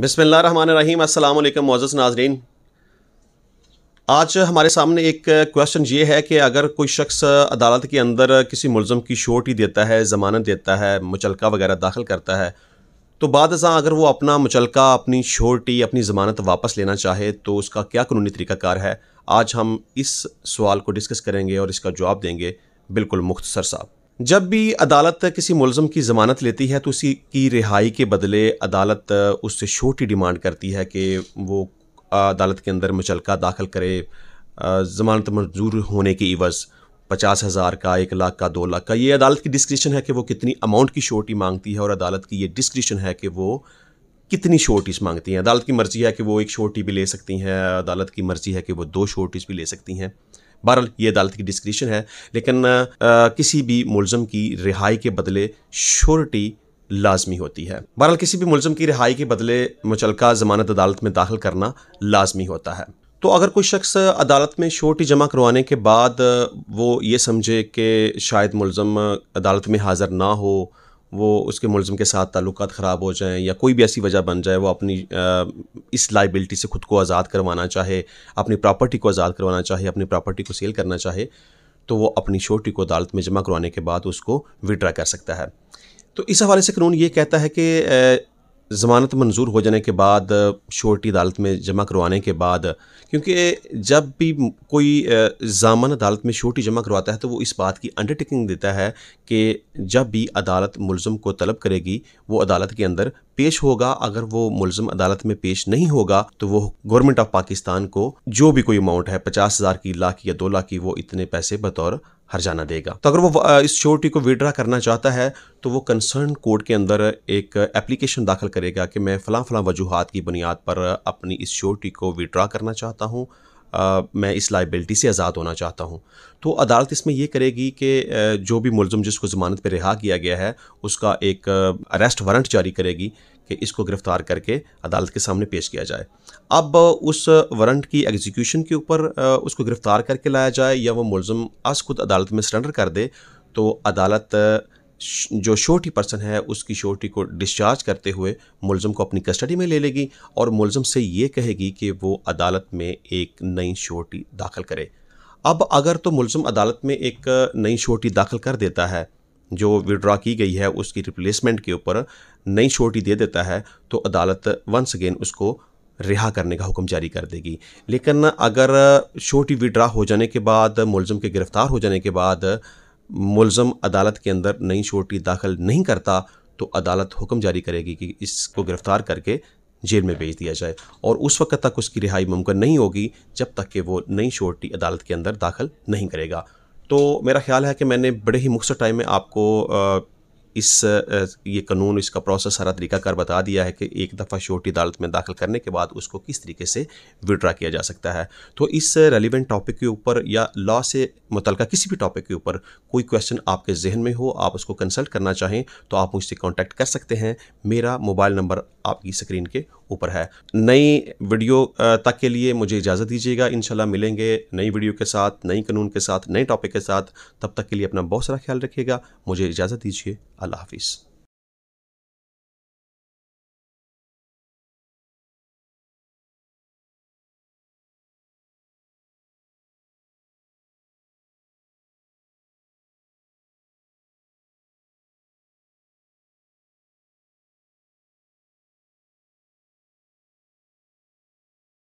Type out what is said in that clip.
बिसमिल्ल रहीम अल्लाम मोज़ नाजरीन आज हमारे सामने एक क्वेश्चन ये है कि अगर कोई शख्स अदालत के अंदर किसी मुलम की शोट ही देता है ज़मानत देता है मुचलका वगैरह दाखिल करता है तो बाद अगर वो अपना मुचलका अपनी शोटी अपनी ज़मानत वापस लेना चाहे तो उसका क्या कानूनी तरीक़ाकार है आज हम इस सवाल को डिस्कस करेंगे और इसका जवाब देंगे बिल्कुल मुख्तसर साहब जब भी अदालत किसी मुलम की ज़मानत लेती है तो उसी की रिहाई के बदले अदालत उससे छोटी डिमांड करती है कि वो अदालत के अंदर मुचलका दाखिल करे ज़मानत मंजूर होने की इवज़ पचास हज़ार का एक लाख का दो लाख का ये अदालत की डिस्क्रिप्शन है कि वो कितनी अमाउंट की शोटी मांगती है और अदालत की ये डिस्क्रिप्शन है कि वो कितनी शॉर्टिस मांगती हैं अदालत की मर्ज़ी है कि वो एक शोटी भी ले सकती हैं अदालत की मर्ज़ी है कि वो दो शॉर्टिस भी ले सकती हैं बहरहाल ये अदालत की डिस्क्रिशन है लेकिन आ, किसी भी मुलम की रिहाई के बदले श्योरिटी लाजमी होती है बहरहाल किसी भी मुलम की रिहाई के बदले मुचलका जमानत अदालत में दाखिल करना लाजमी होता है तो अगर कोई शख्स अदालत में शोटी जमा करवाने के बाद वो ये समझे कि शायद मुलम अदालत में हाजिर ना हो वो उसके मुलम के साथ ताल्लुक ख़राब हो जाएँ या कोई भी ऐसी वजह बन जाए वो अपनी आ, इस लाइबिलिटी से ख़ुद को आज़ाद करवाना चाहे अपनी प्रॉपर्टी को आज़ाद करवाना चाहे अपनी प्रॉपर्टी को सेल करना चाहे तो वो अपनी छोटी को अदालत में जमा करवाने के बाद उसको विड्रा कर सकता है तो इस हवाले से कानून ये कहता है कि ज़मानत मंजूर हो जाने के बाद शोर्टी अदालत में जमा करवाने के बाद क्योंकि जब भी कोई जामन अदालत में शोटी जमा करवाता है तो वो इस बात की अंडरटेकिंग देता है कि जब भी अदालत मुलम को तलब करेगी वो अदालत के अंदर पेश होगा अगर वो मुलम अदालत में पेश नहीं होगा तो वो गवर्नमेंट ऑफ पाकिस्तान को जो भी कोई अमाउंट है पचास हज़ार की लाख या दो लाख की वो इतने पैसे बतौर हर्जाना देगा तो अगर वो इस श्योरिटी को विड्रा करना चाहता है तो वो कंसर्न कोर्ट के अंदर एक एप्लीकेशन दाखिल करेगा कि मैं फ़लाँ फ़लाँ वजूहत की बुनियाद पर अपनी इस श्योरिटी को विड्रा करना चाहता हूँ मैं इस लाइबिलिटी से आज़ाद होना चाहता हूँ तो अदालत इसमें यह करेगी कि जो भी मुलम जिसको ज़मानत पर रिहा किया गया है उसका एक अरेस्ट वारंट जारी करेगी कि इसको गिरफ्तार करके अदालत के सामने पेश किया जाए अब उस वारंट की एग्जीक्यूशन के ऊपर उसको गिरफ़्तार करके लाया जाए या वो मुलम आज खुद अदालत में सरेंडर कर दे तो अदालत जो शोटी पर्सन है उसकी शोटी को डिस्चार्ज करते हुए मुलम को अपनी कस्टडी में ले लेगी और मुलम से ये कहेगी कि वो अदालत में एक नई शोटी दाखिल करे अब अगर तो मुलम अदालत में एक नई शोटी दाखिल कर देता है जो विड्रा की गई है उसकी रिप्लेसमेंट के ऊपर नई छोटी दे देता है तो अदालत वंस अगेन उसको रिहा करने का हुक्म जारी कर देगी लेकिन अगर छोटी विड्रा हो जाने के बाद मुलज़म के गिरफ़्तार हो जाने के बाद मुलज़म अदालत के अंदर नई छोटी दाखिल नहीं करता तो अदालत हुक्म जारी करेगी कि इसको गिरफ़्तार करके जेल में भेज दिया जाए और उस वक्त तक उसकी रिहाई मुमकिन नहीं होगी जब तक कि वो नई छोटी अदालत के अंदर दाखिल नहीं करेगा तो मेरा ख्याल है कि मैंने बड़े ही मुख्तर टाइम में आपको इस ये कानून इसका प्रोसेस सारा तरीकाकार बता दिया है कि एक दफ़ा छोटी अदालत में दाखिल करने के बाद उसको किस तरीके से विड्रा किया जा सकता है तो इस रेलिवेंट टॉपिक के ऊपर या लॉ से मुतल किसी भी टॉपिक के ऊपर कोई क्वेश्चन आपके जहन में हो आप उसको कंसल्ट करना चाहें तो आप मुझसे कॉन्टैक्ट कर सकते हैं मेरा मोबाइल नंबर आपकी स्क्रीन के ऊपर है नई वीडियो तक के लिए मुझे इजाज़त दीजिएगा इन मिलेंगे नई वीडियो के साथ नई कानून के साथ नए टॉपिक के साथ तब तक के लिए अपना बहुत सारा ख्याल रखिएगा मुझे इजाज़त दीजिए अल्लाह हाफिज़